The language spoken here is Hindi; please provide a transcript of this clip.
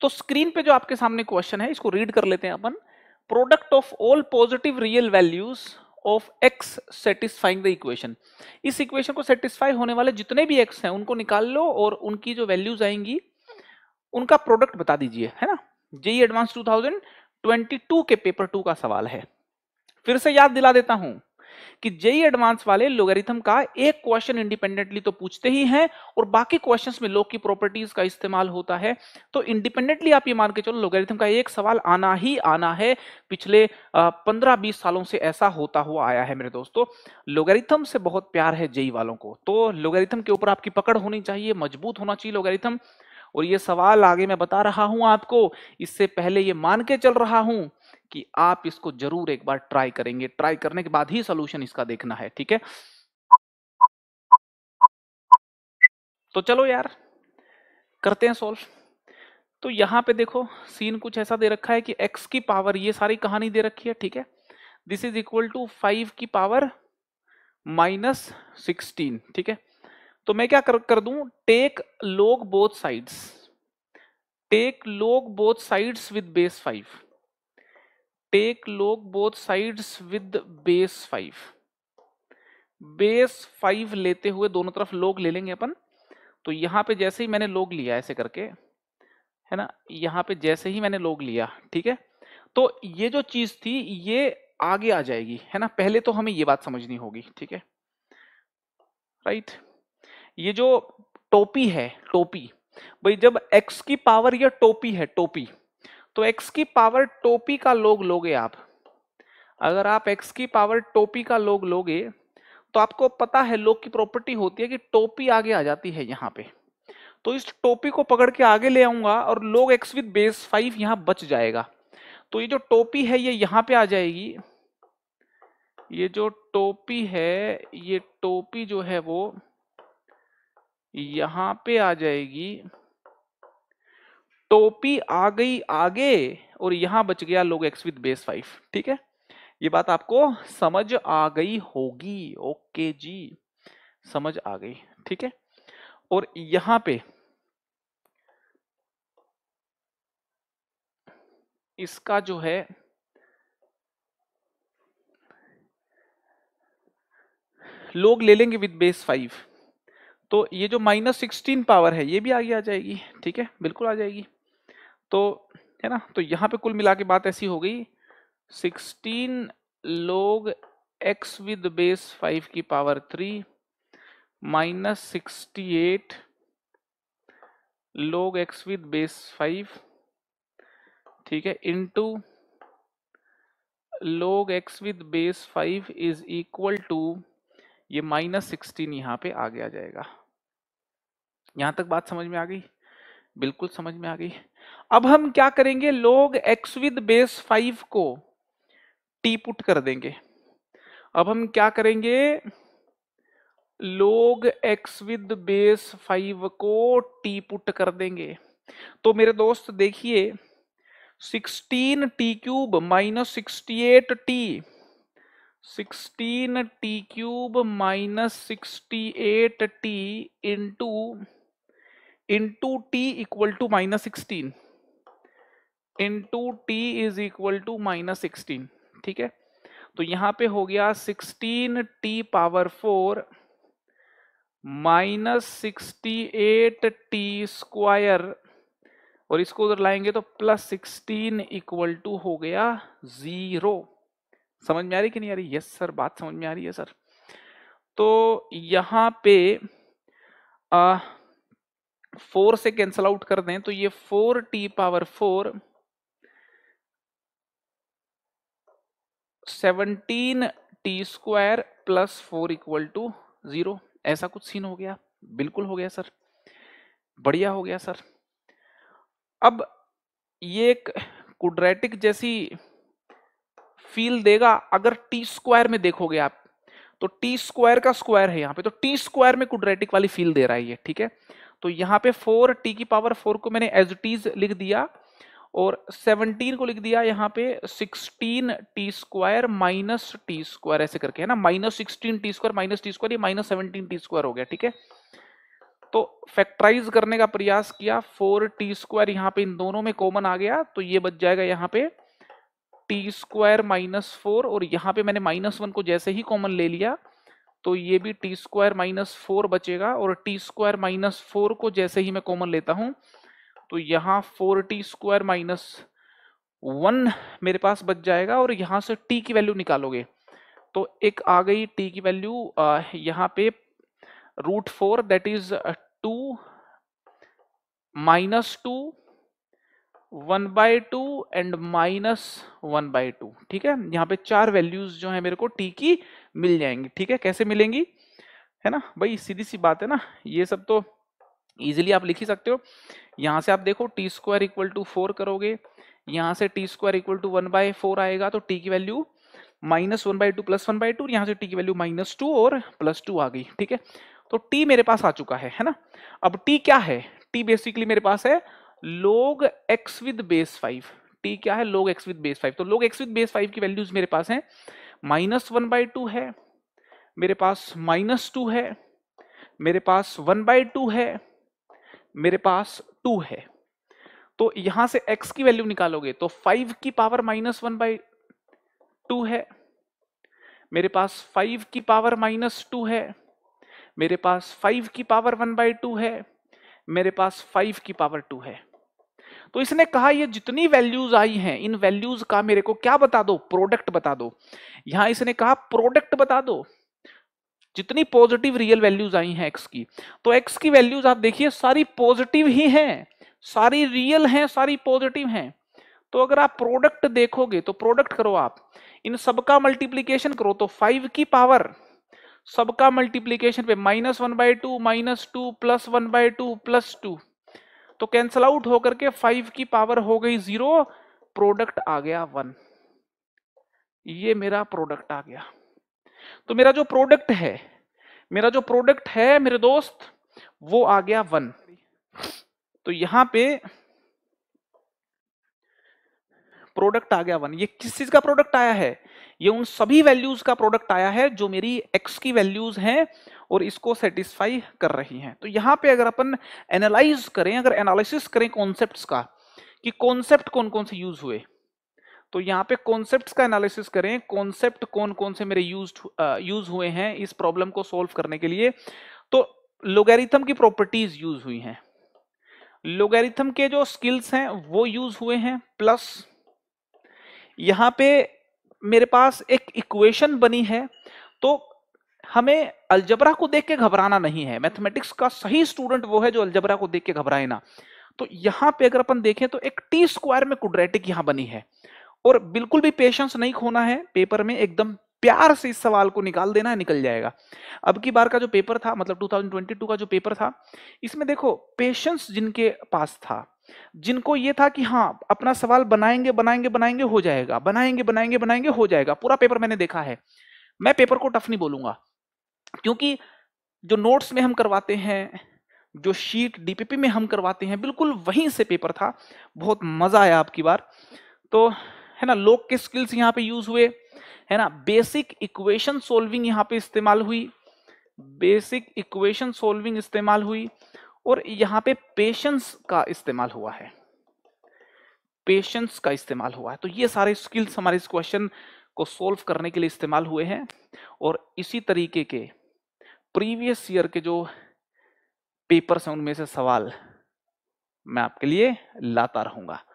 तो स्क्रीन पे जो आपके सामने क्वेश्चन है इसको रीड कर लेते हैं अपन product of all positive real values of x satisfying the equation इस इक्वेशन को सेटिस्फाई होने वाले जितने भी एक्स हैं उनको निकाल लो और उनकी जो वैल्यूज आएंगी उनका प्रोडक्ट बता दीजिए है ना जेई एडवांस 2022 के पेपर टू का सवाल है फिर से याद दिला देता हूं कि जेई एडवांस e वाले लोगरिथम का एक क्वेश्चन इंडिपेंडेंटली तो पूछते ही हैं और बाकी क्वेश्चंस में लोग की प्रॉपर्टीज का इस्तेमाल होता है तो इंडिपेंडेंटली आप ये मान के चलो लोगरिथम का एक सवाल आना ही आना है पिछले पंद्रह बीस सालों से ऐसा होता हुआ आया है मेरे दोस्तों लोगरिथम से बहुत प्यार है जेई e वालों को तो लोगरिथम के ऊपर आपकी पकड़ होनी चाहिए मजबूत होना चाहिए लोगरिथम और ये सवाल आगे मैं बता रहा हूं आपको इससे पहले ये मान के चल रहा हूं कि आप इसको जरूर एक बार ट्राई करेंगे ट्राई करने के बाद ही सोल्यूशन इसका देखना है ठीक है तो चलो यार करते हैं सोल्व तो यहां पे देखो सीन कुछ ऐसा दे रखा है कि x की पावर ये सारी कहानी दे रखी है ठीक है this is equal to five की पावर माइनस सिक्सटीन ठीक है तो मैं क्या कर कर दू take log both sides take log both sides with base five take log both side with base five base five लेते हुए दोनों तरफ लोग ले लेंगे अपन तो यहां पे जैसे ही मैंने लोग लिया ऐसे करके है ना यहाँ पे जैसे ही मैंने लोग लिया ठीक है तो ये जो चीज थी ये आगे आ जाएगी है ना पहले तो हमें ये बात समझनी होगी ठीक है राइट ये जो टोपी है टोपी भाई जब x की पावर या टोपी है टोपी तो x की पावर टोपी का लोग लोगे आप अगर आप x की पावर टोपी का लोग लोगे तो आपको पता है लोग की प्रॉपर्टी होती है कि टोपी आगे आ जाती है यहाँ पे तो इस टोपी को पकड़ के आगे ले आऊंगा और लोग एक्स विद बेस फाइव यहां बच जाएगा तो ये जो टोपी है ये यहां पे आ जाएगी ये जो टोपी है ये टोपी जो है वो यहां पे आ जाएगी टोपी आ गई आगे और यहां बच गया लोग एक्स विद बेस फाइव ठीक है ये बात आपको समझ आ गई होगी ओके जी समझ आ गई ठीक है और यहां पे इसका जो है लोग ले लेंगे विद बेस फाइव तो ये जो माइनस सिक्सटीन पावर है ये भी आगे आ जाएगी ठीक है बिल्कुल आ जाएगी तो है ना तो यहाँ पे कुल मिला के बात ऐसी हो गई sixteen log x with base five की power three minus sixty eight log x with base five ठीक है into log x with base five is equal to ये माइनस सिक्सटीन यहाँ पे आगे आ जाएगा यहाँ तक बात समझ में आ गई बिल्कुल समझ में आ गई अब हम क्या करेंगे log x with base five को टी पुट कर देंगे अब हम क्या करेंगे log x with base five को टी पुट कर देंगे तो मेरे दोस्त देखिए sixteen t cube minus sixty eight t sixteen t cube minus sixty eight t into into t equal to minus sixteen into t is equal to minus sixteen ठीक है तो यहां पे हो गया sixteen t power four minus sixty eight t square और इसको उधर लाएंगे तो प्लस सिक्सटीन इक्वल टू हो गया जीरो समझ में आ रही कि नहीं आ रही यस सर बात समझ में आ रही है सर तो यहां पे फोर से कैंसिल आउट कर दें तो ये four t power four seventeen t square plus four equal to zero ऐसा कुछ सीन हो गया बिल्कुल हो गया सर बढ़िया हो गया सर अब ये एक कुड्रेटिक जैसी फील देगा अगर टी स्क्वायर में देखोगे आप तो टी स्क्वायर का स्क्वायर है यहां पे तो टी स्क्वायर में कुड्रेटिक वाली फील दे रहा है ये ठीक है तो यहां पे फोर टी की पावर फोर को मैंने एज टीज लिख दिया और 17 को लिख दिया यहाँ पे 16 t square minus t square ऐसे करके है ना minus sixteen t square minus t square minus seventeen t square हो गया ठीक है तो फैक्टराइज करने का प्रयास किया फोर टी स्क्वायर यहाँ पे इन दोनों में कॉमन आ गया तो ये बच जाएगा यहाँ पे टी स्क्वायर माइनस फोर और यहाँ पे मैंने माइनस वन को जैसे ही कॉमन ले लिया तो ये भी टी स्क्वायर माइनस फोर बचेगा और टी स्क्वायर माइनस फोर को जैसे ही मैं कॉमन लेता हूँ तो यहां four t square minus one मेरे पास बच जाएगा और यहां से टी की वैल्यू निकालोगे तो एक आ गई टी की वैल्यू यहां पे root four that is two minus two one by two and minus one by two ठीक है यहाँ पे चार वैल्यूज जो है मेरे को टी की मिल जाएंगी ठीक है कैसे मिलेंगी है ना भाई सीधी सी बात है ना ये सब तो ईजिली आप लिख ही सकते हो यहाँ से आप देखो t square equal to four करोगे यहाँ से t square equal to one by four आएगा तो टी की value minus one by two plus one by two यहाँ से टी की वैल्यू माइनस टू और प्लस टू आ गई ठीक है तो टी मेरे पास आ चुका है है ना अब टी क्या है टी बेसिकली मेरे पास है log x with base five t क्या है log x with base five तो log x with base five की वैल्यूज मेरे पास है माइनस वन बाई टू है मेरे पास माइनस टू है मेरे पास वन बाई टू है मेरे पास टू है तो यहां से x की वैल्यू निकालोगे तो फाइव की power minus one by two है मेरे पास फाइव की पावर माइनस टू है मेरे पास फाइव की पावर वन बाई टू है मेरे पास फाइव की पावर टू है तो इसने कहा ये जितनी वैल्यूज आई हैं इन वैल्यूज का मेरे को क्या बता दो प्रोडक्ट बता दो यहां इसने कहा प्रोडक्ट बता दो जितनी पॉजिटिव रियल वैल्यूज आई हैं एक्स की तो एक्स की वैल्यूज आप देखिए सारी पॉजिटिव ही हैं सारी रियल हैं सारी पॉजिटिव हैं तो अगर आप प्रोडक्ट देखोगे तो प्रोडक्ट करो आप इन सबका मल्टीप्लीकेशन करो तो फाइव की पावर सबका मल्टीप्लीकेशन पे minus one by two minus two plus one by two plus two तो कैंसल आउट होकर के फाइव की पावर हो गई जीरो प्रोडक्ट आ गया वन ये मेरा प्रोडक्ट आ गया तो मेरा जो प्रोडक्ट है मेरा जो प्रोडक्ट है मेरे दोस्त वो आ गया वन तो यहां पे प्रोडक्ट आ गया वन ये किस चीज का प्रोडक्ट आया है ये उन सभी वैल्यूज का प्रोडक्ट आया है जो मेरी एक्स की वैल्यूज हैं और इसको सेटिस्फाई कर रही हैं तो यहां पे अगर अपन एनालाइज करें अगर एनालिसिस करें कॉन्सेप्ट्स का कि कॉन्सेप्ट कौन कौन से यूज हुए तो यहाँ पे कॉन्सेप्ट्स का एनालिसिस करें कॉन्सेप्ट कौन कौन से मेरे यूज यूज हुए हैं इस प्रॉब्लम को सॉल्व करने के लिए तो लोगेरिथम की प्रॉपर्टीज यूज हुई हैं लोगेरिथम के जो स्किल्स हैं वो यूज हुए हैं प्लस यहाँ पे मेरे पास एक इक्वेशन बनी है तो हमें अल्जबरा को देख के घबराना नहीं है मैथमेटिक्स का सही स्टूडेंट वो है जो अल्जबरा को देख के घबराए ना तो यहाँ पे अगर अपन देखें तो एक टी स्क्वायर में कुड्रेटिक यहां बनी है और बिल्कुल भी पेशेंस नहीं खोना है पेपर में एकदम प्यार से इस सवाल को निकाल देना है निकल जाएगा अब की बार का जो पेपर था मतलब 2022 का जो पेपर था इसमें देखो पेशेंस जिनके पास था जिनको ये था कि हाँ अपना सवाल बनाएंगे बनाएंगे बनाएंगे हो जाएगा बनाएंगे बनाएंगे बनाएंगे हो जाएगा पूरा पेपर मैंने देखा है मैं पेपर को टफ नहीं बोलूंगा क्योंकि जो नोट्स में हम करवाते हैं जो शीट डीपीपी में हम करवाते हैं बिल्कुल वहीं से पेपर था बहुत मजा आया आपकी बार तो है ना लोग के स्किल्स यहाँ पे यूज हुए है ना बेसिक इक्वेशन सोल्विंग यहाँ पे इस्तेमाल हुई बेसिक इक्वेशन सोल्विंग इस्तेमाल हुई और यहाँ पे पेशेंस का इस्तेमाल हुआ है पेशेंस का इस्तेमाल हुआ है तो ये सारे स्किल्स हमारे इस क्वेश्चन को सोल्व करने के लिए इस्तेमाल हुए हैं और इसी तरीके के प्रीवियस ईयर के जो पेपर्स हैं उनमें से सवाल मैं आपके लिए लाता रहूंगा